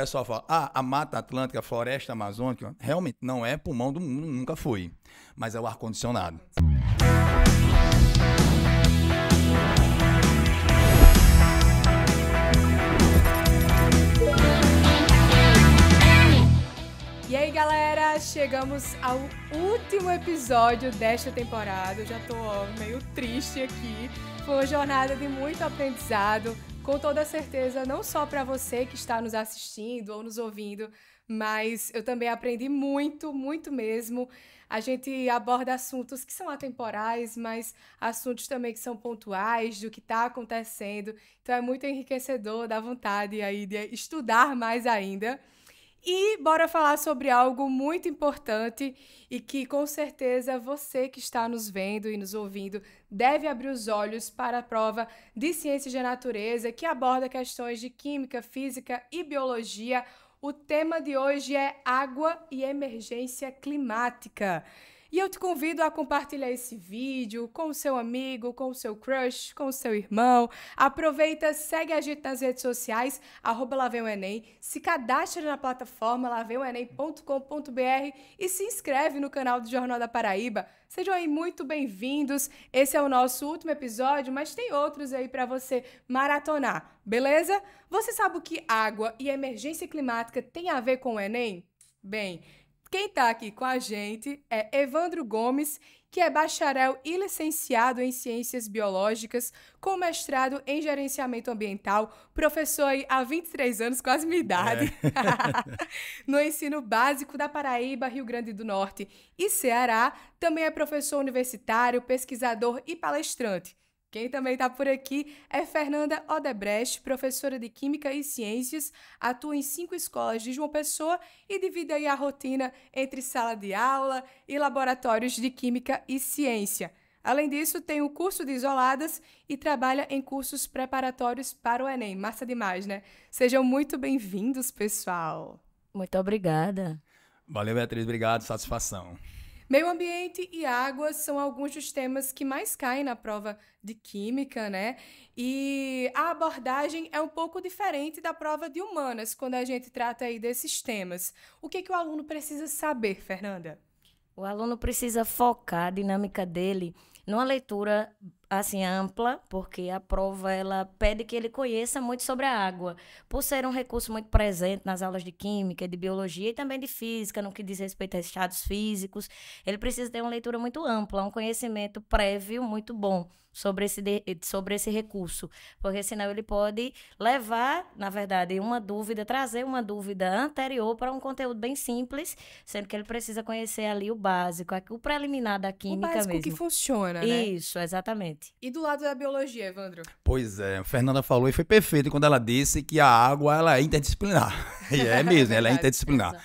pessoal fala, ah, a Mata Atlântica, a Floresta Amazônica, realmente não é pulmão do mundo, nunca foi. Mas é o ar-condicionado. E aí, galera, chegamos ao último episódio desta temporada. Eu já tô ó, meio triste aqui. Foi uma jornada de muito aprendizado, com toda certeza, não só para você que está nos assistindo ou nos ouvindo, mas eu também aprendi muito, muito mesmo. A gente aborda assuntos que são atemporais, mas assuntos também que são pontuais, do que está acontecendo. Então é muito enriquecedor, dá vontade aí de estudar mais ainda. E bora falar sobre algo muito importante e que com certeza você que está nos vendo e nos ouvindo deve abrir os olhos para a prova de Ciências da Natureza, que aborda questões de química, física e biologia. O tema de hoje é água e emergência climática. E eu te convido a compartilhar esse vídeo com o seu amigo, com o seu crush, com o seu irmão. Aproveita, segue a gente nas redes sociais, arroba Enem, se cadastra na plataforma laveuenem.com.br e se inscreve no canal do Jornal da Paraíba. Sejam aí muito bem-vindos. Esse é o nosso último episódio, mas tem outros aí para você maratonar, beleza? Você sabe o que água e emergência climática tem a ver com o Enem? Bem, quem está aqui com a gente é Evandro Gomes, que é bacharel e licenciado em Ciências Biológicas, com mestrado em Gerenciamento Ambiental, professor aí há 23 anos, quase minha idade, é. no ensino básico da Paraíba, Rio Grande do Norte e Ceará. Também é professor universitário, pesquisador e palestrante. Quem também está por aqui é Fernanda Odebrecht, professora de Química e Ciências, atua em cinco escolas de João Pessoa e divide aí a rotina entre sala de aula e laboratórios de Química e Ciência. Além disso, tem o curso de Isoladas e trabalha em cursos preparatórios para o Enem. Massa demais, né? Sejam muito bem-vindos, pessoal. Muito obrigada. Valeu, Beatriz. Obrigado. Satisfação. Meio ambiente e água são alguns dos temas que mais caem na prova de química, né? E a abordagem é um pouco diferente da prova de humanas quando a gente trata aí desses temas. O que, é que o aluno precisa saber, Fernanda? O aluno precisa focar a dinâmica dele numa leitura assim ampla, porque a prova ela pede que ele conheça muito sobre a água, por ser um recurso muito presente nas aulas de química, de biologia e também de física, no que diz respeito a estados físicos. Ele precisa ter uma leitura muito ampla, um conhecimento prévio muito bom sobre esse, de, eh, sobre esse recurso, porque senão ele pode levar, na verdade, uma dúvida, trazer uma dúvida anterior para um conteúdo bem simples, sendo que ele precisa conhecer ali o básico, o preliminar da química mesmo. O básico mesmo. que funciona, né? Isso, exatamente. E do lado da biologia, Evandro? Pois é, a Fernanda falou e foi perfeito quando ela disse que a água ela é interdisciplinar. E é, é mesmo, ela é interdisciplinar.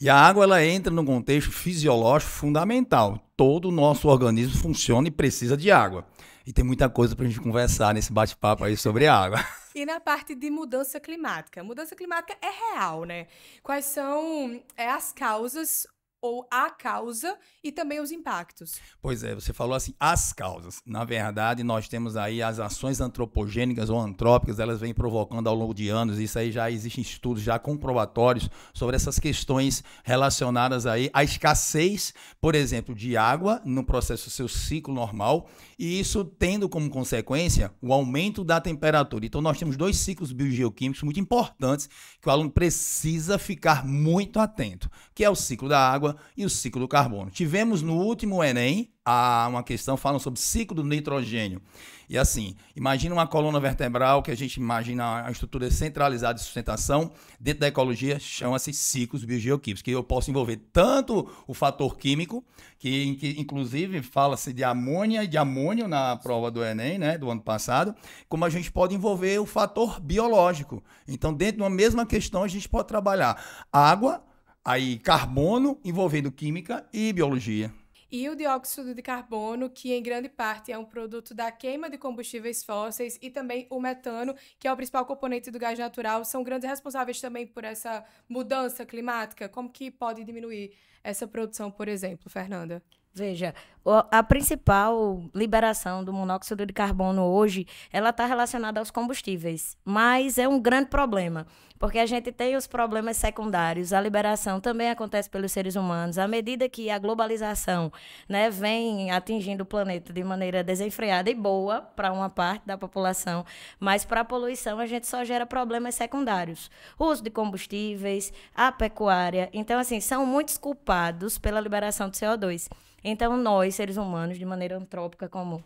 E a água ela entra num contexto fisiológico fundamental. Todo o nosso organismo funciona e precisa de água. E tem muita coisa para a gente conversar nesse bate-papo aí sobre água. E na parte de mudança climática. Mudança climática é real, né? Quais são é, as causas ou a causa e também os impactos. Pois é, você falou assim, as causas. Na verdade, nós temos aí as ações antropogênicas ou antrópicas, elas vêm provocando ao longo de anos, isso aí já existem estudos já comprobatórios sobre essas questões relacionadas aí à escassez, por exemplo, de água no processo do seu ciclo normal, e isso tendo como consequência o aumento da temperatura. Então nós temos dois ciclos biogeoquímicos muito importantes que o aluno precisa ficar muito atento, que é o ciclo da água e o ciclo do carbono. Tivemos no último Enem a, uma questão falando sobre ciclo do nitrogênio. E assim, imagina uma coluna vertebral que a gente imagina a estrutura centralizada de sustentação, dentro da ecologia chama-se ciclos biogeoquímicos, que eu posso envolver tanto o fator químico, que, que inclusive fala-se de amônia e de amônio na prova do Enem, né, do ano passado, como a gente pode envolver o fator biológico. Então, dentro de uma mesma questão, a gente pode trabalhar água, aí carbono envolvendo química e biologia. E o dióxido de carbono, que em grande parte é um produto da queima de combustíveis fósseis, e também o metano, que é o principal componente do gás natural, são grandes responsáveis também por essa mudança climática. Como que pode diminuir essa produção, por exemplo, Fernanda? Veja, a principal liberação do monóxido de carbono hoje, ela está relacionada aos combustíveis, mas é um grande problema, porque a gente tem os problemas secundários. A liberação também acontece pelos seres humanos. À medida que a globalização né, vem atingindo o planeta de maneira desenfreada e boa para uma parte da população, mas para a poluição a gente só gera problemas secundários. O uso de combustíveis, a pecuária. Então, assim, são muitos culpados pela liberação do CO2. Então, nós seres humanos de maneira antrópica, como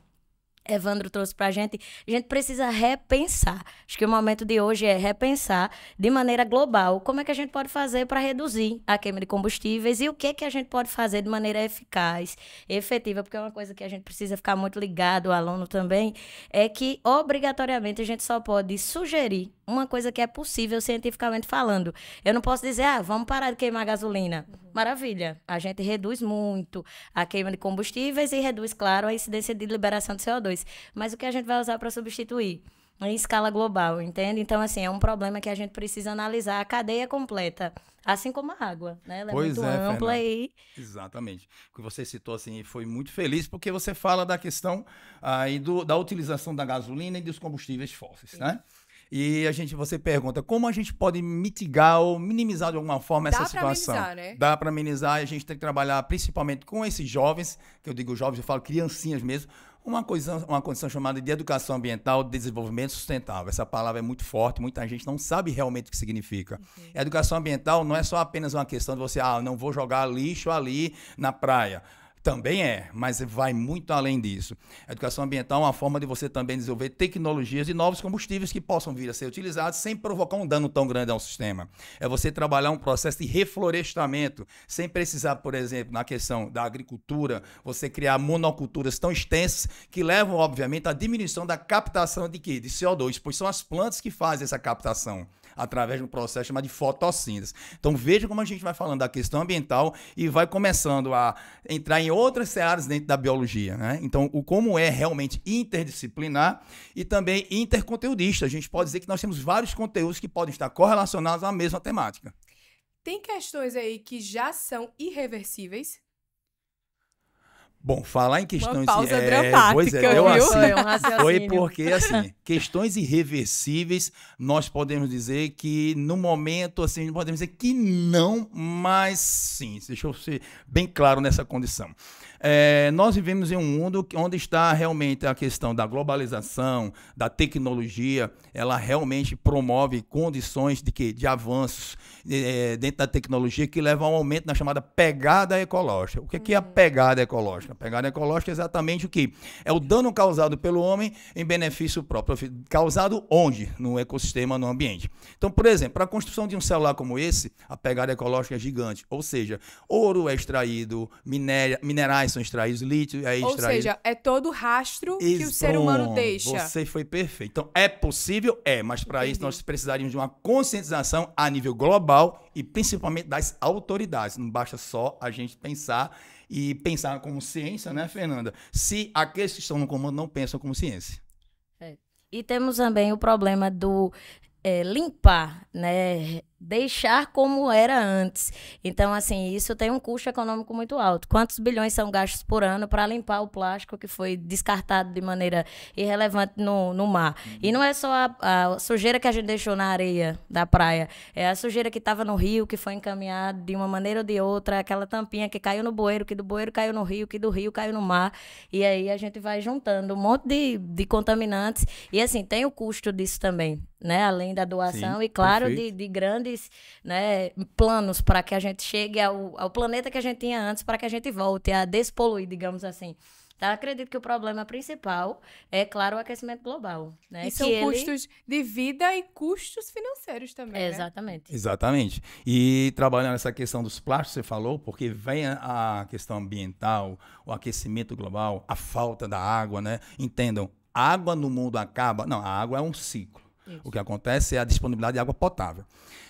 Evandro trouxe para a gente, a gente precisa repensar. Acho que o momento de hoje é repensar de maneira global como é que a gente pode fazer para reduzir a queima de combustíveis e o que é que a gente pode fazer de maneira eficaz, efetiva, porque é uma coisa que a gente precisa ficar muito ligado, o aluno também, é que obrigatoriamente a gente só pode sugerir uma coisa que é possível cientificamente falando. Eu não posso dizer, ah, vamos parar de queimar gasolina. Uhum. Maravilha. A gente reduz muito a queima de combustíveis e reduz, claro, a incidência de liberação de CO2. Mas o que a gente vai usar para substituir? Em escala global, entende? Então, assim, é um problema que a gente precisa analisar a cadeia completa, assim como a água, né? Ela é pois é muito é, ampla aí Exatamente. O que você citou, assim, foi muito feliz, porque você fala da questão aí ah, do, da utilização da gasolina e dos combustíveis fósseis, né? E a gente, você pergunta como a gente pode mitigar ou minimizar de alguma forma Dá essa situação. Dá para minimizar né? Dá para minimizar E a gente tem que trabalhar principalmente com esses jovens, que eu digo jovens, eu falo criancinhas mesmo, uma, coisa, uma condição chamada de educação ambiental, desenvolvimento sustentável. Essa palavra é muito forte, muita gente não sabe realmente o que significa. Uhum. Educação ambiental não é só apenas uma questão de você, ah, não vou jogar lixo ali na praia. Também é, mas vai muito além disso. A educação ambiental é uma forma de você também desenvolver tecnologias de novos combustíveis que possam vir a ser utilizados sem provocar um dano tão grande ao sistema. É você trabalhar um processo de reflorestamento, sem precisar, por exemplo, na questão da agricultura, você criar monoculturas tão extensas que levam, obviamente, à diminuição da captação de quê? De CO2, pois são as plantas que fazem essa captação através de um processo chamado de fotossíntese. Então veja como a gente vai falando da questão ambiental e vai começando a entrar em outras áreas dentro da biologia, né? Então o como é realmente interdisciplinar e também interconteudista. A gente pode dizer que nós temos vários conteúdos que podem estar correlacionados à mesma temática. Tem questões aí que já são irreversíveis, Bom, falar em questões. Uma pausa é, dramática, pois é, deu é assim, Foi porque, assim, questões irreversíveis, nós podemos dizer que, no momento, assim, podemos dizer que não, mas sim. Deixa eu ser bem claro nessa condição. É, nós vivemos em um mundo onde está realmente a questão da globalização, da tecnologia, ela realmente promove condições de, que, de avanços é, dentro da tecnologia que levam a um aumento na chamada pegada ecológica. O que, é que é a uhum. pegada ecológica? pegada ecológica é exatamente o que? É o dano causado pelo homem em benefício próprio. Causado onde? No ecossistema, no ambiente. Então, por exemplo, para a construção de um celular como esse, a pegada ecológica é gigante. Ou seja, ouro é extraído, minéria, minerais são extraídos, lítio é extraído. Ou seja, é todo o rastro que o ser humano deixa. Você foi perfeito. Então, é possível? É, mas para isso nós precisaríamos de uma conscientização a nível global e principalmente das autoridades. Não basta só a gente pensar e pensar como ciência, né, Fernanda? Se aqueles que estão no comando não pensam como ciência. É. E temos também o problema do é, limpar, né? deixar como era antes. Então, assim, isso tem um custo econômico muito alto. Quantos bilhões são gastos por ano para limpar o plástico que foi descartado de maneira irrelevante no, no mar? E não é só a, a sujeira que a gente deixou na areia da praia, é a sujeira que estava no rio, que foi encaminhada de uma maneira ou de outra, aquela tampinha que caiu no bueiro, que do bueiro caiu no rio, que do rio caiu no mar. E aí a gente vai juntando um monte de, de contaminantes. E, assim, tem o custo disso também né? Além da doação Sim, e, claro, de, de, grandes né, planos para que a gente chegue ao, ao planeta que a gente tinha antes, para que a gente volte a despoluir, digamos assim. Tá? Acredito que o problema principal é, claro, o aquecimento global. Né? E que são ele... custos de vida e custos financeiros também. Né? exatamente. Né? Exatamente. E trabalhando nessa questão dos plásticos, você falou, porque vem a questão ambiental, o aquecimento global, a falta da água, né? Entendam, água no mundo acaba. Não, a água é um ciclo. Isso. O que acontece é a disponibilidade de água potável.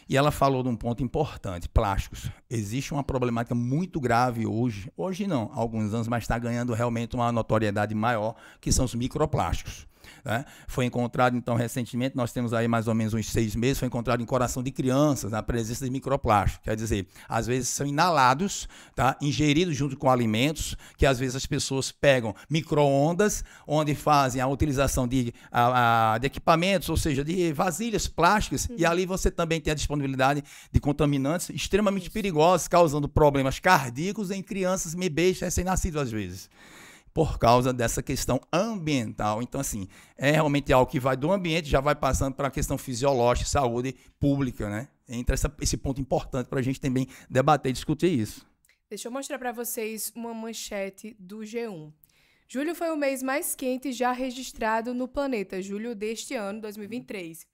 E ela falou de um ponto importante: plásticos. Existe uma problemática muito grave hoje, hoje não, há alguns anos, mas está ganhando realmente uma notoriedade maior, que são os microplásticos. Né? Foi encontrado, então, recentemente, nós temos aí mais ou menos uns seis meses, foi encontrado em coração de crianças na presença de microplástico. Quer dizer, às vezes são inalados, tá? ingeridos junto com alimentos, que às vezes as pessoas pegam microondas, onde fazem a utilização de, a, a, de equipamentos, ou seja, de vasilhas plásticas, uhum. e ali você também tem a disponibilidade de contaminantes extremamente perigosos, causando problemas cardíacos em crianças, bebês recém-nascidos, às vezes por causa dessa questão ambiental. Então, assim, é realmente algo que vai do ambiente, já vai passando para a questão fisiológica, saúde pública, né? Entra essa, esse ponto importante para a gente também debater e discutir isso. Deixa eu mostrar para vocês uma manchete do G1. Julho foi o mês mais quente já registrado no planeta, julho deste ano, 2023.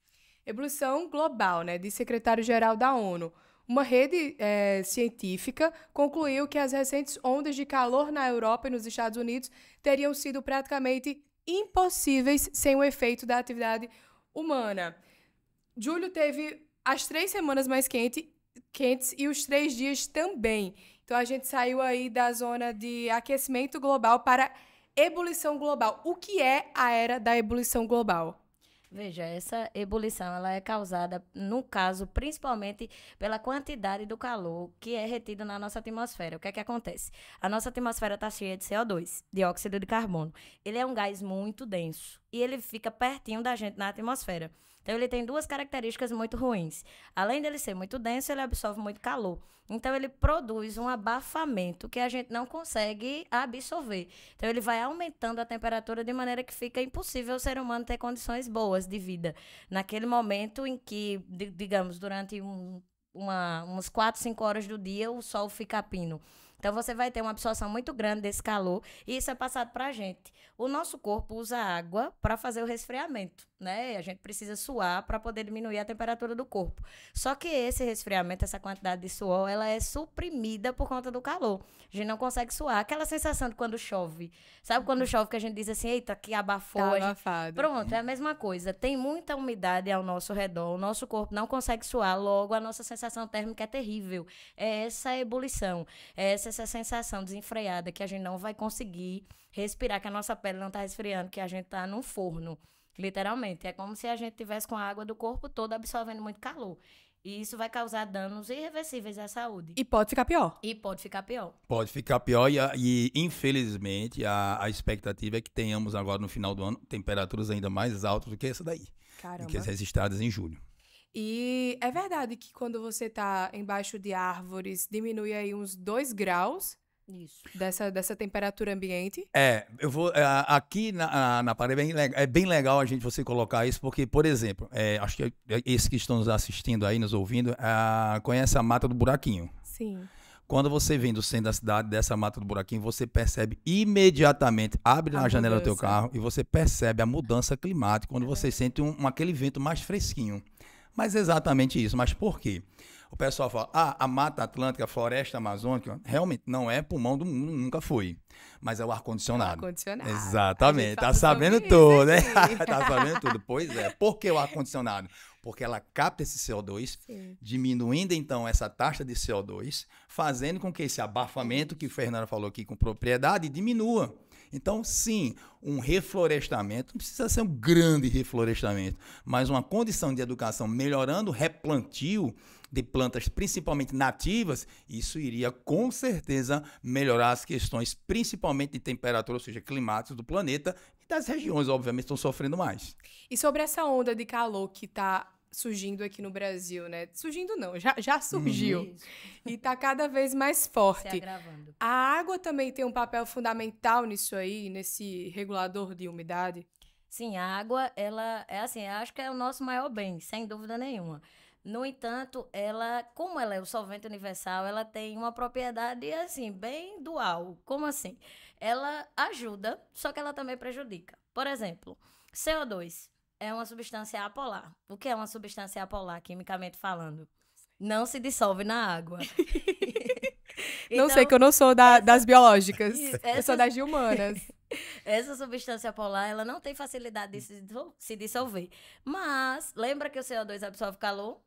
Evolução global, né, de secretário-geral da ONU. Uma rede é, científica concluiu que as recentes ondas de calor na Europa e nos Estados Unidos teriam sido praticamente impossíveis sem o efeito da atividade humana. Julho teve as três semanas mais quente, quentes e os três dias também. Então a gente saiu aí da zona de aquecimento global para ebulição global. O que é a era da ebulição global? Veja, essa ebulição ela é causada, no caso, principalmente pela quantidade do calor que é retido na nossa atmosfera. O que é que acontece? A nossa atmosfera está cheia de CO2, dióxido de carbono. Ele é um gás muito denso e ele fica pertinho da gente na atmosfera. Então ele tem duas características muito ruins. Além dele ser muito denso, ele absorve muito calor. Então ele produz um abafamento que a gente não consegue absorver. Então ele vai aumentando a temperatura de maneira que fica impossível o ser humano ter condições boas de vida. Naquele momento em que, digamos, durante um uma, umas 4, 5 horas do dia, o sol fica a pino. Então você vai ter uma absorção muito grande desse calor e isso é passado para a gente. O nosso corpo usa água para fazer o resfriamento, né? A gente precisa suar para poder diminuir a temperatura do corpo. Só que esse resfriamento, essa quantidade de suor, ela é suprimida por conta do calor. A gente não consegue suar. Aquela sensação de quando chove. Sabe quando chove que a gente diz assim, eita, que abafou. Tá abafado. Pronto, é a mesma coisa. Tem muita umidade ao nosso redor, o nosso corpo não consegue suar, logo a nossa sensação térmica é terrível. É essa ebulição, é essa essa sensação desenfreada que a gente não vai conseguir respirar, que a nossa pele não está resfriando, que a gente está num forno, literalmente. É como se a gente tivesse com a água do corpo todo absorvendo muito calor. E isso vai causar danos irreversíveis à saúde. E pode ficar pior. E pode ficar pior. Pode ficar pior e, e infelizmente, a, a expectativa é que tenhamos agora no final do ano temperaturas ainda mais altas do que essa daí. Caramba. Do que as registradas em julho. E é verdade que quando você tá embaixo de árvores, diminui aí uns 2 graus isso. Dessa, dessa temperatura ambiente? É, eu vou. É, aqui na, na parede é bem, legal, é bem legal a gente você colocar isso, porque, por exemplo, é, acho que é, é esses que estão nos assistindo aí, nos ouvindo, é, conhece a mata do buraquinho. Sim. Quando você vem do centro da cidade, dessa mata do buraquinho, você percebe imediatamente, abre a, janela do teu carro e você percebe a mudança climática, quando você sente um, um, aquele vento mais fresquinho. Mas exatamente isso. Mas por quê? O pessoal fala, ah, a Mata Atlântica, a Floresta Amazônica, realmente não é pulmão do mundo, nunca foi. Mas é o ar-condicionado. ar-condicionado. Exatamente. Tá sabendo tudo, né? tá sabendo tudo. Pois é. Por que o ar-condicionado? Porque ela capta esse CO2, Sim. diminuindo então essa taxa de CO2, fazendo com que esse abafamento que o Fernando falou aqui com propriedade diminua. Então, sim, um reflorestamento, não precisa ser um grande reflorestamento, mas uma condição de educação melhorando o replantio de plantas, principalmente nativas, isso iria com certeza melhorar as questões, principalmente de temperatura, ou seja, climáticos do planeta e das regiões, obviamente, estão sofrendo mais. E sobre essa onda de calor que está surgindo aqui no Brasil, né? Surgindo não, já, já uhum. surgiu. Uhum. E está cada vez mais forte. Se agravando. A água também tem um papel fundamental nisso aí, nesse regulador de umidade? Sim, a água, ela é assim, acho que é o nosso maior bem, sem dúvida nenhuma. No entanto, ela, como ela é o solvente universal, ela tem uma propriedade assim, bem dual. Como assim? Ela ajuda, só que ela também prejudica. Por exemplo, CO2 é uma substância apolar. O que é uma substância apolar, quimicamente falando? Não se dissolve na água. então, não sei, então, que eu não sou da, essa, das biológicas. Essa, eu sou das de humanas. Essa substância apolar, ela não tem facilidade de se, se dissolver. Mas, lembra que o CO2 absorve calor?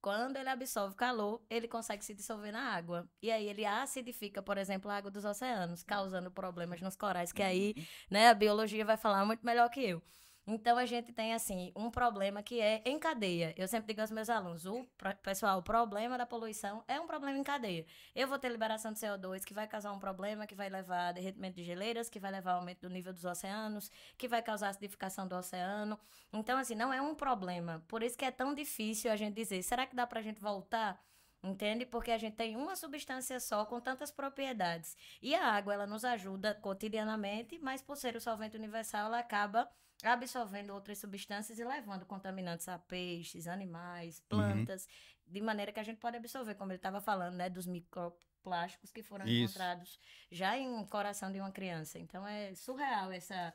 Quando ele absorve calor, ele consegue se dissolver na água. E aí ele acidifica, por exemplo, a água dos oceanos, causando problemas nos corais, que aí uhum. né, a biologia vai falar muito melhor que eu. Então a gente tem assim um problema que é em cadeia. Eu sempre digo aos meus alunos, o pessoal, o problema da poluição é um problema em cadeia. Eu vou ter liberação de CO2 que vai causar um problema que vai levar a derretimento de geleiras, que vai levar ao aumento do nível dos oceanos, que vai causar acidificação do oceano. Então assim, não é um problema. Por isso que é tão difícil a gente dizer, será que dá para a gente voltar? entende? Porque a gente tem uma substância só com tantas propriedades. E a água, ela nos ajuda cotidianamente, mas por ser o solvente universal, ela acaba absorvendo outras substâncias e levando contaminantes a peixes, animais, uhum. plantas, uhum. de maneira que a gente pode absorver, como ele estava falando, né, dos microplásticos que foram Isso. encontrados já em coração de uma criança. Então é surreal essa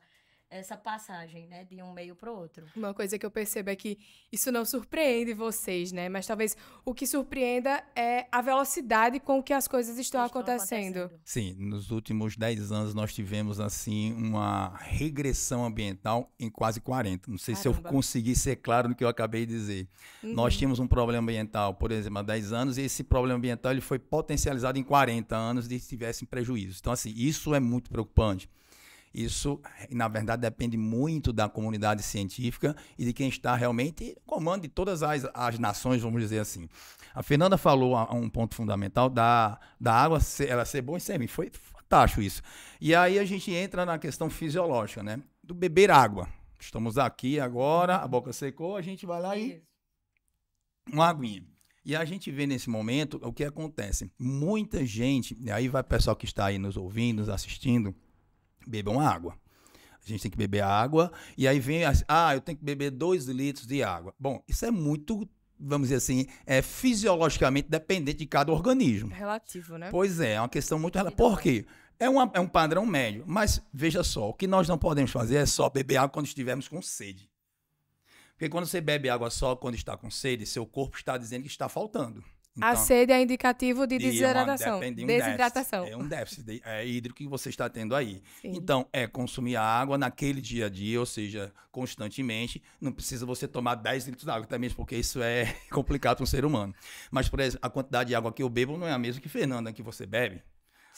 essa passagem, né, de um meio para o outro. Uma coisa que eu percebo é que isso não surpreende vocês, né? Mas talvez o que surpreenda é a velocidade com que as coisas estão, estão acontecendo. acontecendo. Sim, nos últimos 10 anos nós tivemos assim uma regressão ambiental em quase 40. Não sei Caramba. se eu consegui ser claro no que eu acabei de dizer. Uhum. Nós tínhamos um problema ambiental, por exemplo, há 10 anos e esse problema ambiental ele foi potencializado em 40 anos de tivessem prejuízos. Então assim, isso é muito preocupante. Isso, na verdade, depende muito da comunidade científica e de quem está realmente comando de todas as, as nações, vamos dizer assim. A Fernanda falou a, a um ponto fundamental da, da água ser, ela ser boa e ser ruim. Foi fantástico isso. E aí a gente entra na questão fisiológica, né? Do beber água. Estamos aqui agora, a boca secou, a gente vai lá e. Uma aguinha. E a gente vê nesse momento o que acontece. Muita gente, e aí vai o pessoal que está aí nos ouvindo, nos assistindo, Bebam água. A gente tem que beber água. E aí vem, ah, eu tenho que beber 2 litros de água. Bom, isso é muito, vamos dizer assim, é fisiologicamente dependente de cada organismo. Relativo, né? Pois é, é uma questão muito relativa. Por quê? É, uma, é um padrão médio. Mas veja só, o que nós não podemos fazer é só beber água quando estivermos com sede. Porque quando você bebe água só quando está com sede, seu corpo está dizendo que está faltando. Então, a sede é indicativo de é desidratação. É desidratação. é um déficit é, é hídrico que você está tendo aí. Sim. Então, é consumir água naquele dia a dia, ou seja, constantemente. Não precisa você tomar 10 litros de água também, porque isso é complicado para um ser humano. Mas, por exemplo, a quantidade de água que eu bebo não é a mesma que Fernanda, que você bebe.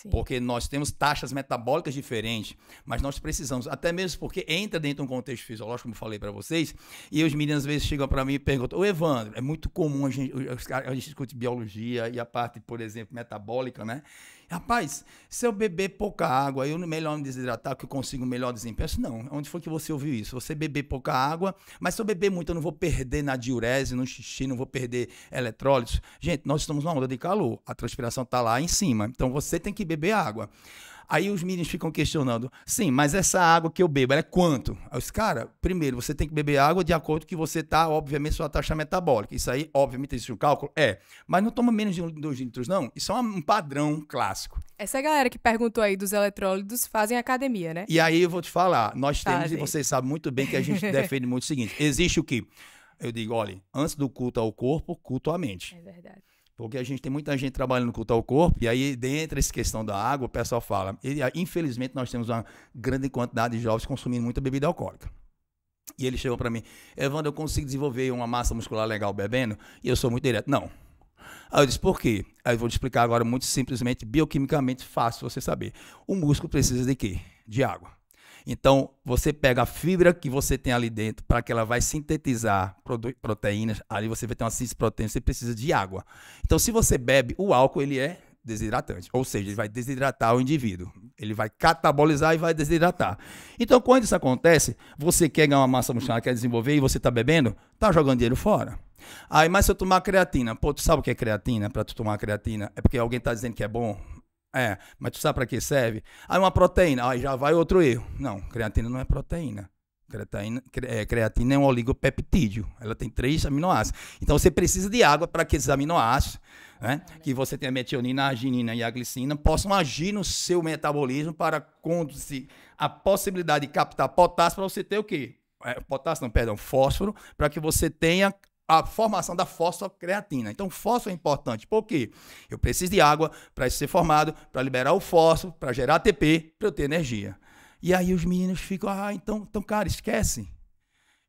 Porque nós temos taxas metabólicas diferentes, mas nós precisamos, até mesmo porque entra dentro de um contexto fisiológico, como eu falei para vocês, e os meninos às vezes chegam para mim e perguntam: Ô Evandro, é muito comum a gente, a gente discute biologia e a parte, por exemplo, metabólica, né? Rapaz, se eu beber pouca água, eu melhor me desidratar, que eu consigo um melhor desempenho. Disse, não, onde foi que você ouviu isso? Você beber pouca água, mas se eu beber muito, eu não vou perder na diurese, no xixi, não vou perder eletrólitos. Gente, nós estamos numa onda de calor, a transpiração está lá em cima, então você tem que beber água. Aí os meninos ficam questionando: sim, mas essa água que eu bebo, é quanto? Aí eu disse, cara, primeiro você tem que beber água de acordo com que você tá, obviamente, sua taxa metabólica. Isso aí, obviamente, existe um cálculo? É. Mas não toma menos de 2 litros, não. Isso é um padrão clássico. Essa galera que perguntou aí dos eletrólitos fazem academia, né? E aí eu vou te falar: nós temos, fazem. e vocês sabem muito bem que a gente defende muito o seguinte: existe o que? Eu digo, olha, antes do culto ao corpo, culto à mente. É verdade. Porque a gente tem muita gente trabalhando com o tal corpo, e aí, dentro dessa questão da água, o pessoal fala. Ah, infelizmente, nós temos uma grande quantidade de jovens consumindo muita bebida alcoólica. E ele chegou para mim, Evandro, eu consigo desenvolver uma massa muscular legal bebendo? E eu sou muito direto. Não. Aí eu disse, por quê? Aí eu vou te explicar agora muito simplesmente, bioquimicamente fácil você saber. O músculo precisa de quê? De água. Então, você pega a fibra que você tem ali dentro para que ela vai sintetizar proteínas, ali você vai ter uma de proteína, você precisa de água. Então, se você bebe, o álcool ele é desidratante, ou seja, ele vai desidratar o indivíduo. Ele vai catabolizar e vai desidratar. Então, quando isso acontece, você quer ganhar uma massa muscular, quer desenvolver e você está bebendo, está jogando dinheiro fora. Aí, mas se eu tomar creatina, pô, tu sabe o que é creatina? Para tu tomar creatina, é porque alguém está dizendo que é bom. É, mas tu sabe para que serve? Ah, é uma proteína. Aí ah, já vai outro erro. Não, creatina não é proteína. Creatina, é, creatina é um oligopeptídeo. Ela tem três aminoácidos. Então você precisa de água para que esses aminoácidos, né, que você tem a metionina, a arginina e a glicina, possam agir no seu metabolismo para conduzir a possibilidade de captar potássio para você ter o quê? É, potássio, não, perdão, fósforo, para que você tenha a formação da fosfocreatina. Então, fósforo é importante. Por quê? Eu preciso de água para isso ser formado, para liberar o fósforo, para gerar ATP, para eu ter energia. E aí os meninos ficam, ah, então, então cara, esquece.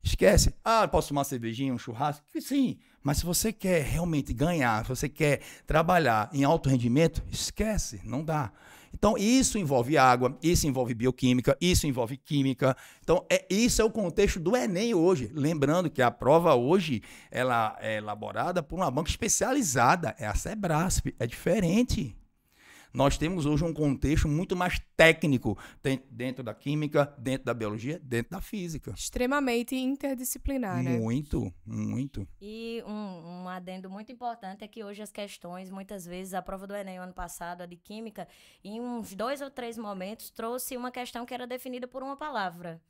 Esquece. Ah, posso tomar uma cervejinha, um churrasco? Sim, mas se você quer realmente ganhar, se você quer trabalhar em alto rendimento, esquece, não dá. Então, isso envolve água, isso envolve bioquímica, isso envolve química. Então, é, isso é o contexto do Enem hoje. Lembrando que a prova hoje ela é elaborada por uma banca especializada, é a Sebrasp, é diferente. Nós temos hoje um contexto muito mais técnico dentro da química, dentro da biologia, dentro da física. Extremamente interdisciplinar, né? Muito, muito. E um, um adendo muito importante é que hoje as questões, muitas vezes, a prova do Enem ano passado, a de química, em uns dois ou três momentos, trouxe uma questão que era definida por uma palavra.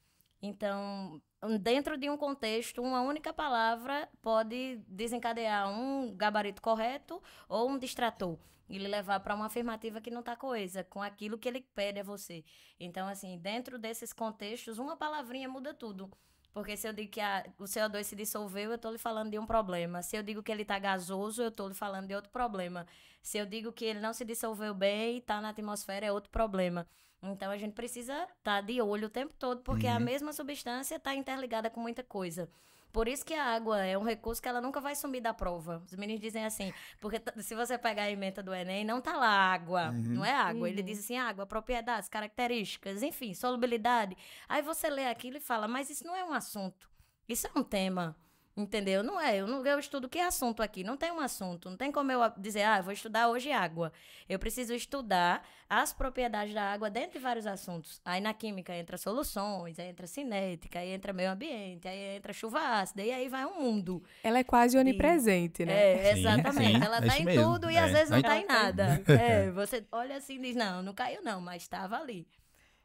Então, dentro de um contexto, uma única palavra pode desencadear um gabarito correto ou um distrator e levar para uma afirmativa que não está coesa com aquilo que ele pede a você. Então, assim, dentro desses contextos, uma palavrinha muda tudo. Porque se eu digo que a, o CO2 se dissolveu, eu estou lhe falando de um problema. Se eu digo que ele está gasoso, eu estou lhe falando de outro problema. Se eu digo que ele não se dissolveu bem e está na atmosfera, é outro problema. Então a gente precisa estar tá de olho o tempo todo, porque uhum. a mesma substância está interligada com muita coisa. Por isso que a água é um recurso que ela nunca vai sumir da prova. Os meninos dizem assim, porque se você pegar a emenda do Enem, não tá lá água, uhum. não é água. Uhum. Ele diz assim, água, propriedades, características, enfim, solubilidade. Aí você lê aquilo e fala, mas isso não é um assunto, isso é um tema. Entendeu? Não é, eu não eu estudo que assunto aqui, não tem um assunto, não tem como eu dizer, ah, eu vou estudar hoje água. Eu preciso estudar as propriedades da água dentro de vários assuntos. Aí na química entra soluções, aí entra cinética, aí entra meio ambiente, aí entra chuva ácida, e aí vai um mundo. Ela é quase onipresente, e, né? É, exatamente. Sim, sim. Ela é tá em mesmo, tudo e é, às vezes tá não tá em nada. É, você olha assim e diz, não, não caiu não, mas estava ali.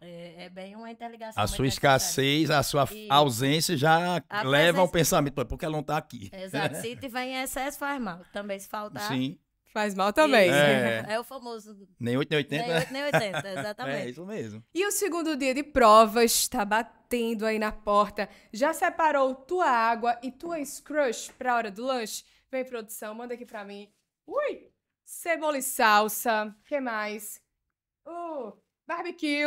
É, é, bem uma interligação. A sua escassez, a sua e ausência já a leva ao pensamento, porque ela não está aqui. Exato. Se tiver em excesso, faz mal. Também se faltar. Sim. Faz mal também. É. é. o famoso. Nem 8, nem 80. Nem 8, nem 80, exatamente. É isso mesmo. E o segundo dia de provas está batendo aí na porta. Já separou tua água e tua scrush para a hora do lanche? Vem, produção, manda aqui para mim. Ui! Cebola e salsa. que mais? Uh, barbecue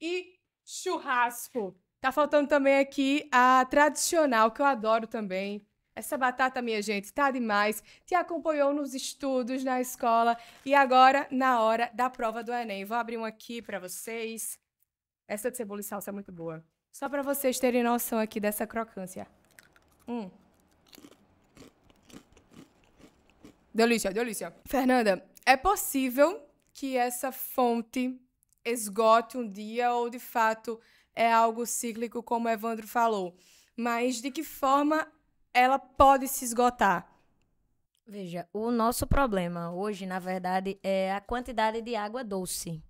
e churrasco. Tá faltando também aqui a tradicional, que eu adoro também. Essa batata, minha gente, tá demais. Te acompanhou nos estudos, na escola e agora na hora da prova do Enem. Vou abrir um aqui para vocês. Essa de cebola e salsa é muito boa. Só para vocês terem noção aqui dessa crocância. Hum. Delícia, delícia. Fernanda, é possível que essa fonte esgote um dia ou de fato é algo cíclico, como o Evandro falou. Mas de que forma ela pode se esgotar? Veja, o nosso problema hoje, na verdade, é a quantidade de água doce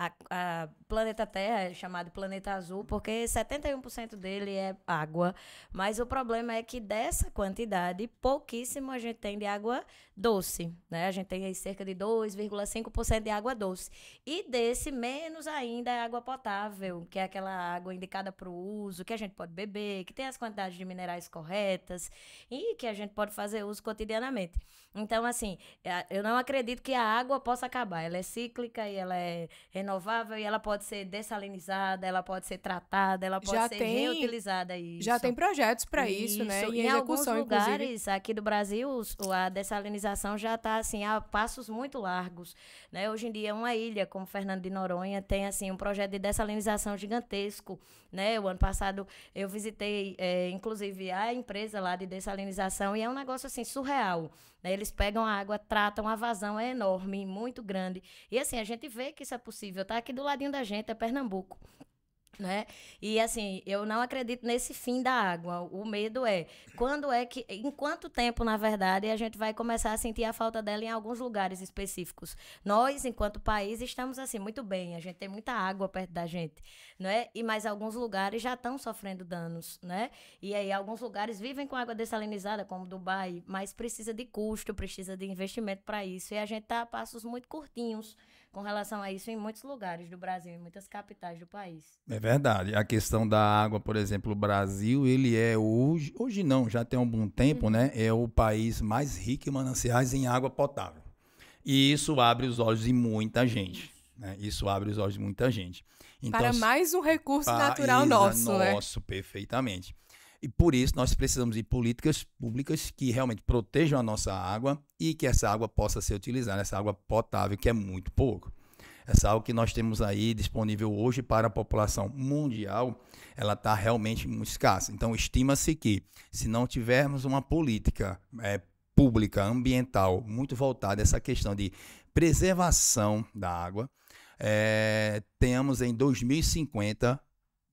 a, a, planeta Terra, é chamado planeta azul, porque 71% dele é água. Mas o problema é que dessa quantidade, pouquíssimo a gente tem de água doce. Né? A gente tem aí cerca de 2,5% de água doce. E desse, menos ainda é água potável, que é aquela água indicada para o uso, que a gente pode beber, que tem as quantidades de minerais corretas e que a gente pode fazer uso cotidianamente. Então, assim, é, eu não acredito que a água possa acabar. Ela é cíclica e ela é renovável e ela pode ser dessalinizada, ela pode ser tratada, ela pode já ser tem, reutilizada. Isso. Já tem projetos para isso, isso, né? em alguns lugares inclusive. aqui do Brasil, a dessalinização já está assim, a passos muito largos. Né? Hoje em dia, uma ilha como Fernando de Noronha tem assim um projeto de dessalinização gigantesco. Né? O ano passado eu visitei, é, inclusive, a empresa lá de dessalinização e é um negócio assim surreal. Né? Eles pegam a água, tratam, a vazão é enorme, muito grande. E assim, a gente vê que isso é possível. Está aqui do ladinho da gente, é Pernambuco. Né? E assim, eu não acredito nesse fim da água. O medo é quando é que, em quanto tempo, na verdade, a gente vai começar a sentir a falta dela em alguns lugares específicos. Nós, enquanto país, estamos assim muito bem. A gente tem muita água perto da gente, né? E mais alguns lugares já estão sofrendo danos, né? E aí alguns lugares vivem com água dessalinizada, como Dubai, mas precisa de custo, precisa de investimento para isso. E a gente tá a passos muito curtinhos com relação a isso em muitos lugares do Brasil, em muitas capitais do país. É verdade. A questão da água, por exemplo, o Brasil, ele é hoje, hoje não, já tem um bom tempo, uhum. né? É o país mais rico em mananciais em água potável. E isso abre os olhos de muita gente. Né? Isso abre os olhos de muita gente. Então, para mais um recurso natural nosso, nosso, né? Nosso, perfeitamente. E por isso nós precisamos de políticas públicas que realmente protejam a nossa água e que essa água possa ser utilizada, essa água potável, que é muito pouco. Essa água que nós temos aí disponível hoje para a população mundial, ela está realmente muito escassa. Então, estima-se que, se não tivermos uma política é, pública, ambiental, muito voltada a essa questão de preservação da água, é, eh, temos em 2050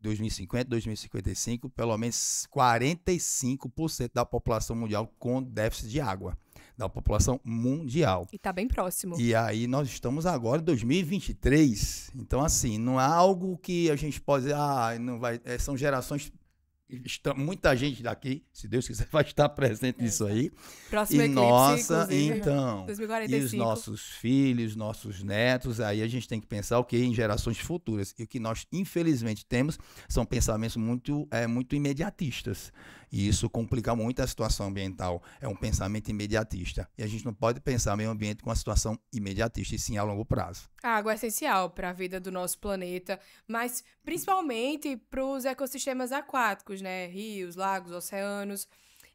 2050, 2055, pelo menos 45% da população mundial com déficit de água. Da população mundial. E está bem próximo. E aí nós estamos agora em 2023. Então, assim, não há é algo que a gente pode dizer, ah, não vai. Eh, são gerações Está, muita gente daqui, se Deus quiser, vai estar presente é. nisso aí. Próximo e eclipse, nossa, então, 2045. e os nossos filhos, nossos netos, aí a gente tem que pensar o okay, que em gerações futuras. E o que nós infelizmente temos são pensamentos muito é, muito imediatistas. E isso complica muito a situação ambiental. É um pensamento imediatista. E a gente não pode pensar meio ambiente com a situação imediatista, e sim a longo prazo. A água é essencial para a vida do nosso planeta, mas principalmente para os ecossistemas aquáticos, né? Rios, lagos, oceanos.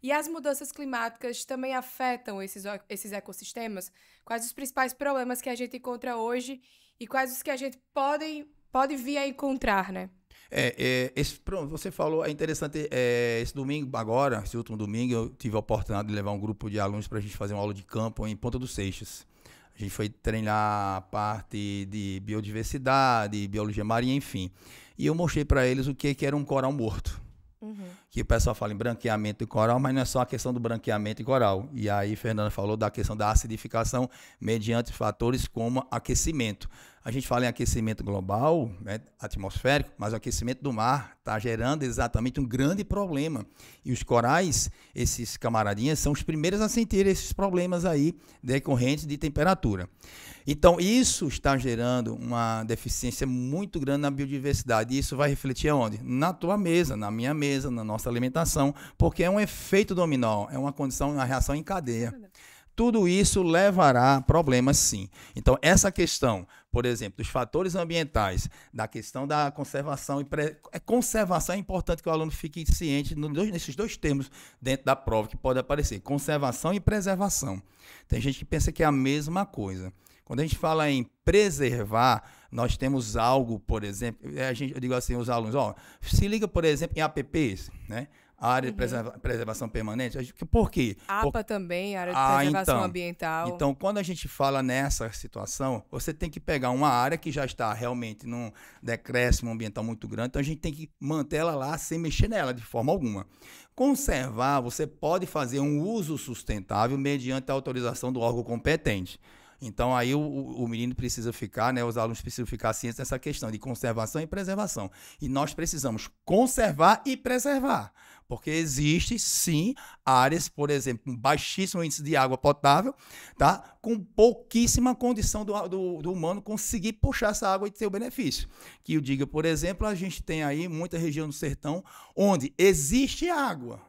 E as mudanças climáticas também afetam esses, esses ecossistemas? Quais os principais problemas que a gente encontra hoje e quais os que a gente pode, pode vir a encontrar, né? É, é, esse, pronto, você falou, é interessante, é, esse domingo, agora, esse último domingo, eu tive a oportunidade de levar um grupo de alunos para a gente fazer uma aula de campo em Ponta dos Seixas. A gente foi treinar a parte de biodiversidade, biologia marinha, enfim. E eu mostrei para eles o que, que era um coral morto. Uhum. Uhum. Que o pessoal fala em branqueamento e coral, mas não é só a questão do branqueamento e coral. E aí, Fernanda falou da questão da acidificação mediante fatores como aquecimento. A gente fala em aquecimento global, né, atmosférico, mas o aquecimento do mar está gerando exatamente um grande problema. E os corais, esses camaradinhas, são os primeiros a sentir esses problemas aí decorrentes de temperatura. Então, isso está gerando uma deficiência muito grande na biodiversidade. E isso vai refletir aonde? Na tua mesa, na minha mesa na nossa alimentação, porque é um efeito dominó, é uma condição, uma reação em cadeia. É Tudo isso levará a problemas, sim. Então, essa questão, por exemplo, dos fatores ambientais, da questão da conservação e pré... É, conservação é importante que o aluno fique ciente nesses dois termos dentro da prova que pode aparecer, conservação e preservação. Tem gente que pensa que é a mesma coisa. Quando a gente fala em preservar, nós temos algo, por exemplo, é, a gente, eu digo assim, os alunos, ó, se liga, por exemplo, em apps, né? A área uhum. de preservação permanente. Por quê? APA Por... também, área de ah, preservação então, ambiental. Então, quando a gente fala nessa situação, você tem que pegar uma área que já está realmente num decréscimo ambiental muito grande, então a gente tem que manter ela lá sem mexer nela de forma alguma. Conservar, você pode fazer um uso sustentável mediante a autorização do órgão competente. Então aí o, o menino precisa ficar, né, os alunos precisam ficar cientes dessa questão de conservação e preservação. E nós precisamos conservar e preservar. Porque existe sim áreas, por exemplo, com baixíssimo índice de água potável, tá? com pouquíssima condição do, do, do, humano conseguir puxar essa água e ter o benefício. Que eu diga, por exemplo, a gente tem aí muita região do sertão onde existe água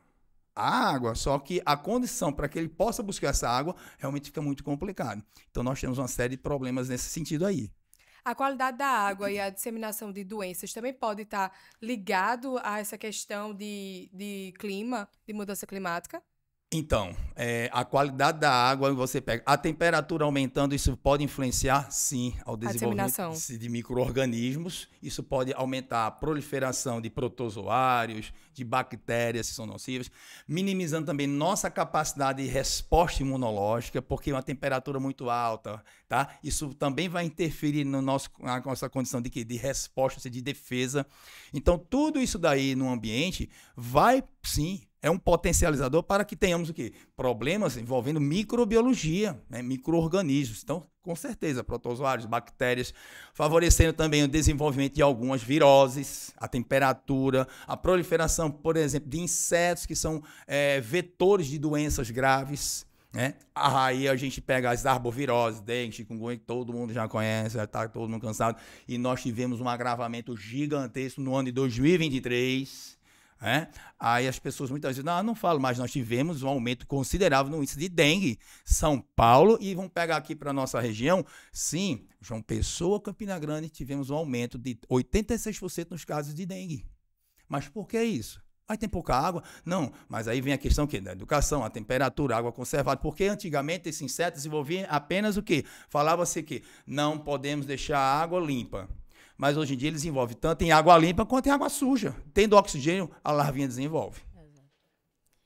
a água, só que a condição para que ele possa buscar essa água realmente fica muito complicado. Então nós temos uma série de problemas nesse sentido aí. A qualidade da água e a disseminação de doenças também pode estar ligado a essa questão de, de clima, de mudança climática? Então, é, a qualidade da água você pega. A temperatura aumentando, isso pode influenciar, sim, ao desenvolvimento de micro-organismos. Isso pode aumentar a proliferação de protozoários, de bactérias que são nocivas, minimizando também nossa capacidade de resposta imunológica, porque é uma temperatura muito alta, tá? Isso também vai interferir no nosso, na nossa condição de, de resposta, de defesa. Então, tudo isso daí no ambiente vai, sim, é um potencializador para que tenhamos o quê? Problemas envolvendo microbiologia, né? microorganismos. Então, com certeza, protozoários, bactérias, favorecendo também o desenvolvimento de algumas viroses, a temperatura, a proliferação, por exemplo, de insetos que são é, vetores de doenças graves. Né? Aí a gente pega as arboviroses, dengue, chikungunya, que todo mundo já conhece, já está todo mundo cansado. E nós tivemos um agravamento gigantesco no ano de 2023 né? Aí as pessoas muitas vezes não, não falo, mas nós tivemos um aumento considerável no índice de dengue. São Paulo, e vão pegar aqui para a nossa região, sim, João Pessoa, Campina Grande, tivemos um aumento de 86% nos casos de dengue. Mas por que isso? Aí tem pouca água? Não, mas aí vem a questão que da educação, a temperatura, a água conservada, porque antigamente esse inseto desenvolvia apenas o quê? Falava-se que não podemos deixar a água limpa. Mas hoje em dia eles envolvem tanto em água limpa quanto em água suja. Tendo oxigênio, a larvinha desenvolve.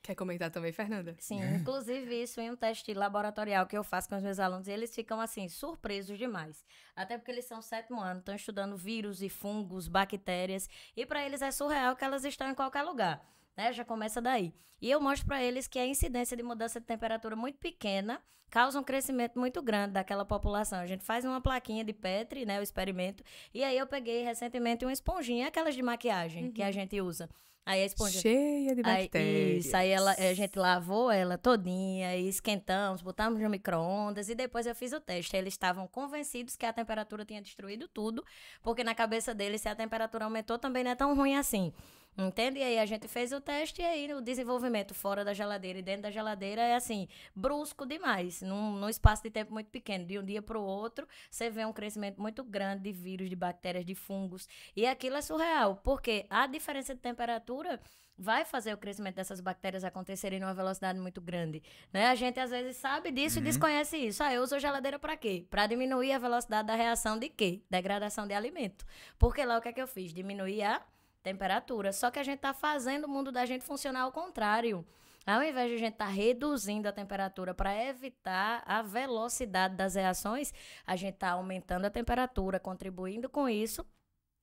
Quer comentar também, Fernanda? Sim, é. inclusive isso em um teste laboratorial que eu faço com os meus alunos, eles ficam assim, surpresos demais. Até porque eles são sétimo ano, estão estudando vírus e fungos, bactérias, e para eles é surreal que elas estão em qualquer lugar. Né? Já começa daí. E eu mostro para eles que a incidência de mudança de temperatura muito pequena causa um crescimento muito grande daquela população. A gente faz uma plaquinha de Petri, né, o experimento, e aí eu peguei recentemente uma esponjinha, aquelas de maquiagem uhum. que a uhum. gente usa. Aí a esponja. Cheia de bactérias. Aí, isso, aí ela, a gente lavou ela todinha, esquentamos, botamos no micro-ondas e depois eu fiz o teste. Eles estavam convencidos que a temperatura tinha destruído tudo, porque na cabeça deles, se a temperatura aumentou, também não é tão ruim assim. Entende? E aí a gente fez o teste e aí o desenvolvimento fora da geladeira e dentro da geladeira é assim, brusco demais, num, num espaço de tempo muito pequeno. De um dia para o outro, você vê um crescimento muito grande de vírus, de bactérias, de fungos. E aquilo é surreal, porque a diferença de temperatura vai fazer o crescimento dessas bactérias acontecerem numa velocidade muito grande. Né? A gente às vezes sabe disso uhum. e desconhece isso. Ah, eu uso geladeira para quê? Para diminuir a velocidade da reação de quê? Degradação de alimento. Porque lá o que é que eu fiz? Diminuir a temperatura. Só que a gente está fazendo o mundo da gente funcionar ao contrário. Ao invés de a gente estar tá reduzindo a temperatura para evitar a velocidade das reações, a gente está aumentando a temperatura, contribuindo com isso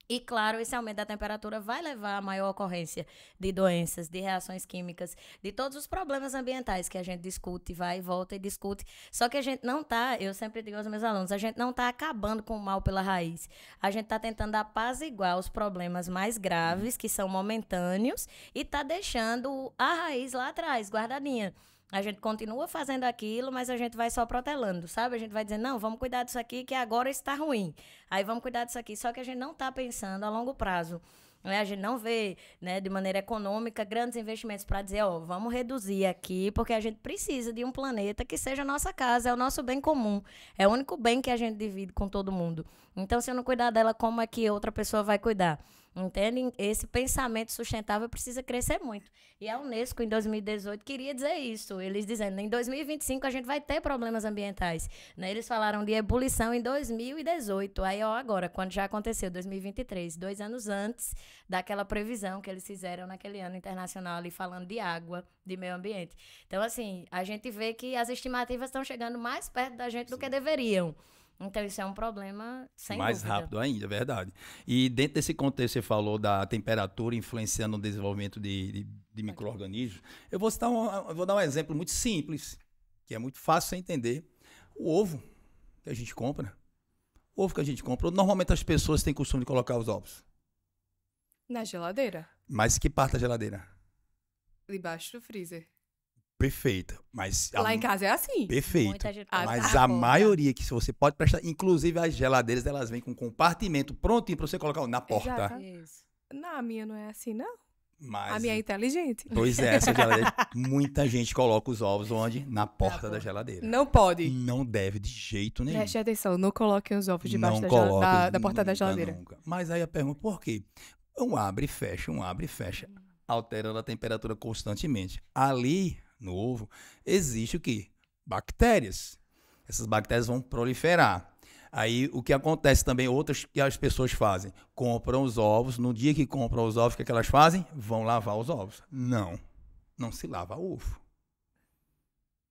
e claro, esse aumento da temperatura vai levar a maior ocorrência de doenças, de reações químicas, de todos os problemas ambientais que a gente discute, vai e volta e discute. Só que a gente não está, eu sempre digo aos meus alunos, a gente não está acabando com o mal pela raiz. A gente está tentando apaziguar os problemas mais graves, que são momentâneos, e está deixando a raiz lá atrás, guardadinha. A gente continua fazendo aquilo, mas a gente vai só protelando, sabe? A gente vai dizer não, vamos cuidar disso aqui, que agora está ruim. Aí vamos cuidar disso aqui. Só que a gente não está pensando a longo prazo. Né? A gente não vê né, de maneira econômica grandes investimentos para dizer, ó, vamos reduzir aqui, porque a gente precisa de um planeta que seja a nossa casa, é o nosso bem comum, é o único bem que a gente divide com todo mundo. Então, se eu não cuidar dela, como é que outra pessoa vai cuidar? Entende? Esse pensamento sustentável precisa crescer muito. E a Unesco, em 2018, queria dizer isso. Eles dizendo, em 2025 a gente vai ter problemas ambientais. Né? Eles falaram de ebulição em 2018. Aí, ó, agora, quando já aconteceu, 2023, dois anos antes daquela previsão que eles fizeram naquele ano internacional ali, falando de água, de meio ambiente. Então, assim, a gente vê que as estimativas estão chegando mais perto da gente Sim. do que deveriam. Então, isso é um problema sem Mais dúvida. rápido ainda, é verdade. E dentro desse contexto, você falou da temperatura influenciando o desenvolvimento de, de, de micro-organismos. Eu vou, citar um, vou dar um exemplo muito simples, que é muito fácil de entender. O ovo que a gente compra. O ovo que a gente compra. Normalmente, as pessoas têm costume de colocar os ovos. Na geladeira. Mas que parte da geladeira? Debaixo do freezer perfeita. Mas Lá em casa é assim. Perfeito. mas a maioria que você pode prestar, inclusive as geladeiras, elas vêm com um compartimento prontinho para você colocar na porta. É na minha não é assim, não. Mas, a minha é inteligente. Pois é, essa geladeira. muita gente coloca os ovos onde? Na porta da geladeira. Não pode. Não deve, de jeito nenhum. Preste atenção, não coloquem os ovos debaixo da, da, da, porta nunca, da geladeira. Nunca. Mas aí a pergunta, por quê? Um abre e fecha, um abre e fecha. Altera a temperatura constantemente. Ali, no ovo, existe o que? Bactérias. Essas bactérias vão proliferar. Aí o que acontece também, outras que as pessoas fazem, compram os ovos, no dia que compram os ovos, o que, é que elas fazem? Vão lavar os ovos. Não, não se lava o ovo.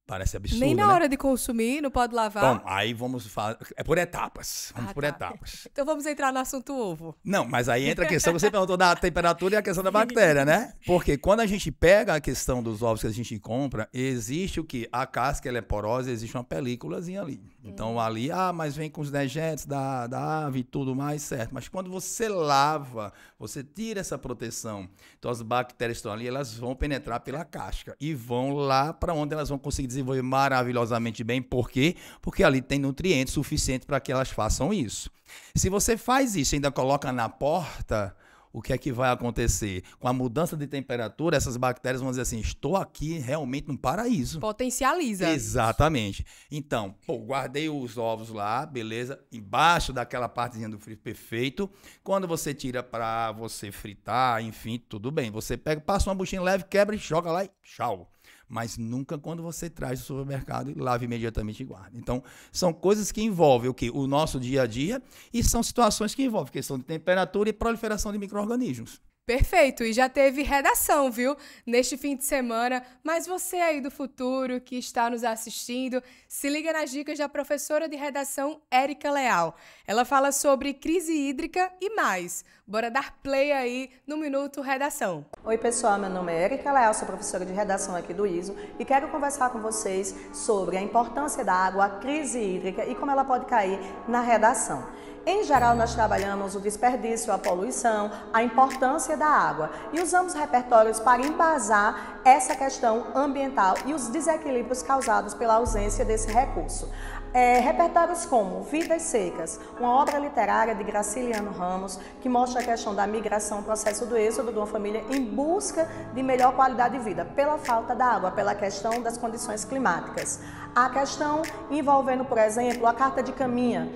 Parece absurdo. Nem na né? hora de consumir, não pode lavar. Bom, aí vamos falar. É por etapas. Vamos ah, por tá. etapas. Então vamos entrar no assunto ovo. Não, mas aí entra a questão que você perguntou da temperatura e a questão da bactéria, né? Porque quando a gente pega a questão dos ovos que a gente compra, existe o que? A casca ela é porosa, existe uma películazinha ali. Então ali, ah, mas vem com os dejetos da, da ave e tudo mais, certo. Mas quando você lava, você tira essa proteção. Então as bactérias estão ali, elas vão penetrar pela casca e vão lá para onde elas vão conseguir desenvolver maravilhosamente bem. Por quê? Porque ali tem nutrientes suficientes para que elas façam isso. Se você faz isso e ainda coloca na porta, o que é que vai acontecer? Com a mudança de temperatura, essas bactérias vão dizer assim: estou aqui realmente num paraíso. Potencializa. Exatamente. Então, pô, guardei os ovos lá, beleza, embaixo daquela partezinha do frito perfeito. Quando você tira para você fritar, enfim, tudo bem. Você pega, passa uma buchinha leve, quebra e joga lá e tchau. Mas nunca quando você traz do supermercado e lava imediatamente e guarda. Então, são coisas que envolvem o que? O nosso dia a dia e são situações que envolvem questão de temperatura e proliferação de micro-organismos. Perfeito, e já teve redação, viu? Neste fim de semana. Mas você aí do futuro que está nos assistindo, se liga nas dicas da professora de redação Érica Leal. Ela fala sobre crise hídrica e mais. Bora dar play aí no Minuto Redação. Oi, pessoal, meu nome é Érica Leal, sou professora de redação aqui do ISO e quero conversar com vocês sobre a importância da água, a crise hídrica e como ela pode cair na redação. Em geral, nós trabalhamos o desperdício, a poluição, a importância da água e usamos repertórios para embasar essa questão ambiental e os desequilíbrios causados pela ausência desse recurso. É, repertórios como Vidas Secas, uma obra literária de Graciliano Ramos, que mostra a questão da migração, o processo do êxodo de uma família em busca de melhor qualidade de vida, pela falta da água, pela questão das condições climáticas. A questão envolvendo, por exemplo, a carta de caminha,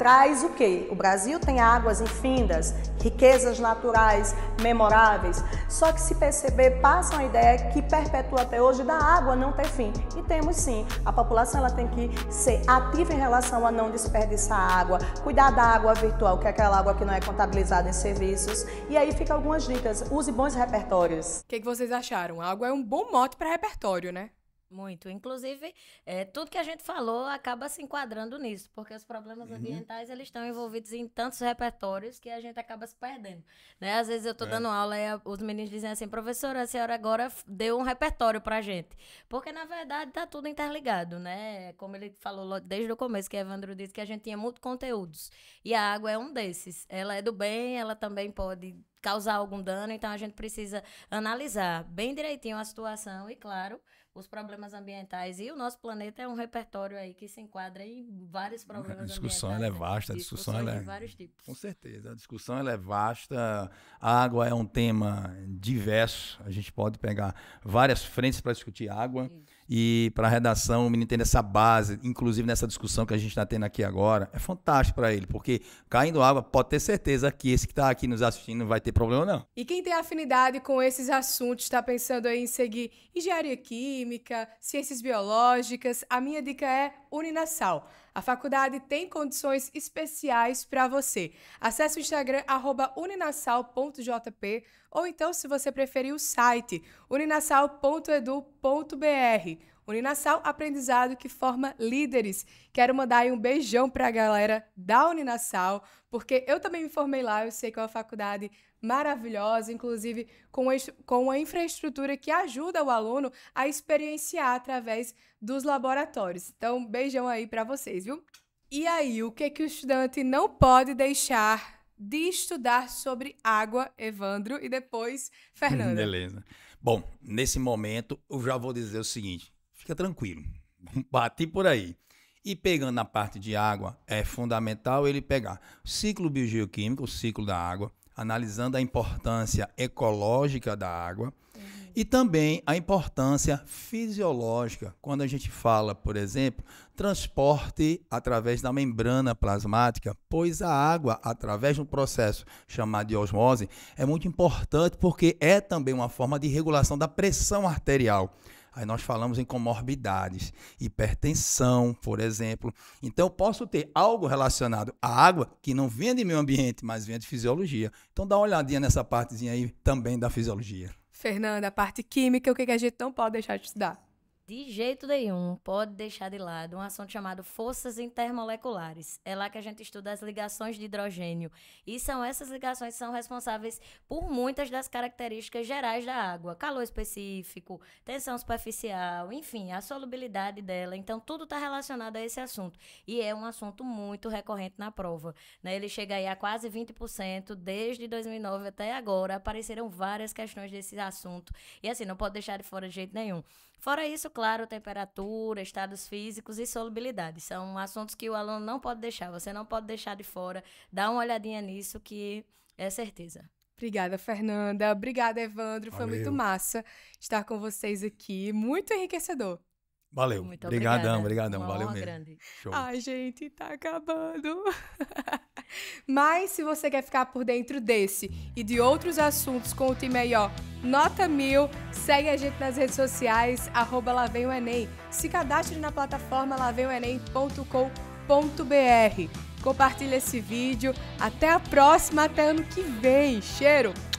traz o quê? O Brasil tem águas infindas, riquezas naturais memoráveis. Só que se perceber, passa uma ideia que perpetua até hoje da água não ter fim. E temos sim. A população ela tem que ser ativa em relação a não desperdiçar água, cuidar da água virtual, que é aquela água que não é contabilizada em serviços. E aí fica algumas dicas. Use bons repertórios. O que, é que vocês acharam? A água é um bom mote para repertório, né? Muito. Inclusive, é, tudo que a gente falou acaba se enquadrando nisso, porque os problemas uhum. ambientais eles estão envolvidos em tantos repertórios que a gente acaba se perdendo. Né? Às vezes eu estou é. dando aula e os meninos dizem assim, professora, a senhora agora deu um repertório para a gente. Porque, na verdade, tá tudo interligado, né? Como ele falou desde o começo, que Evandro disse que a gente tinha muitos conteúdos. E a água é um desses. Ela é do bem, ela também pode causar algum dano, então a gente precisa analisar bem direitinho a situação e, claro, os problemas ambientais. E o nosso planeta é um repertório aí que se enquadra em vários problemas a discussão é ambientais. É vasta, a discussão é de vários tipos. Com certeza, a discussão é vasta. A água é um tema diverso. A gente pode pegar várias frentes para discutir água. Isso e para a redação, o menino tendo essa base, inclusive nessa discussão que a gente está tendo aqui agora, é fantástico para ele, porque caindo água, pode ter certeza que esse que está aqui nos assistindo não vai ter problema, não. E quem tem afinidade com esses assuntos, está pensando em seguir engenharia química, ciências biológicas, a minha dica é Uninasal. A faculdade tem condições especiais para você. Acesse o Instagram @uninassal.jp ou então, se você preferir, o site uninassal.edu.br. Uninassal, aprendizado que forma líderes. Quero mandar aí um beijão para a galera da Uninassal, porque eu também me formei lá, eu sei que é uma faculdade maravilhosa, inclusive com, a, com uma infraestrutura que ajuda o aluno a experienciar através dos laboratórios. Então, beijão aí para vocês, viu? E aí, o que, que o estudante não pode deixar de estudar sobre água, Evandro, e depois Fernanda? Beleza. Bom, nesse momento eu já vou dizer o seguinte: fica tranquilo. Bati por aí. E pegando na parte de água, é fundamental ele pegar o ciclo biogeoquímico, o ciclo da água, analisando a importância ecológica da água uhum. e também a importância fisiológica, quando a gente fala, por exemplo, transporte através da membrana plasmática, pois a água, através de um processo chamado de osmose, é muito importante porque é também uma forma de regulação da pressão arterial. Aí nós falamos em comorbidades, hipertensão, por exemplo. Então eu posso ter algo relacionado à água que não venha de meio ambiente, mas venha de fisiologia. Então dá uma olhadinha nessa partezinha aí também da fisiologia. Fernanda, a parte química, o que a gente não pode deixar de estudar? de jeito nenhum pode deixar de lado um assunto chamado forças intermoleculares. É lá que a gente estuda as ligações de hidrogênio. E são essas ligações que são responsáveis por muitas das características gerais da água: calor específico, tensão superficial, enfim, a solubilidade dela. Então, tudo está relacionado a esse assunto. E é um assunto muito recorrente na prova. Né? Ele chega aí a quase 20%, desde 2009 até agora. Apareceram várias questões desse assunto. E assim, não pode deixar de fora de jeito nenhum. Fora isso, claro, temperatura, estados físicos e solubilidade. São assuntos que o aluno não pode deixar, você não pode deixar de fora. Dá uma olhadinha nisso que é certeza. Obrigada, Fernanda. Obrigada, Evandro. Valeu. Foi muito massa estar com vocês aqui. Muito enriquecedor. Valeu. Muito obrigadão, obrigadão. Valeu mesmo. Grande. Show. Ai, gente, tá acabando. Mas se você quer ficar por dentro desse e de outros assuntos com o time aí, ó, nota mil, segue a gente nas redes sociais, arroba lá vem o Enem. Se cadastre na plataforma lavemoenem.com.br. Compartilha esse vídeo. Até a próxima, até ano que vem. Cheiro!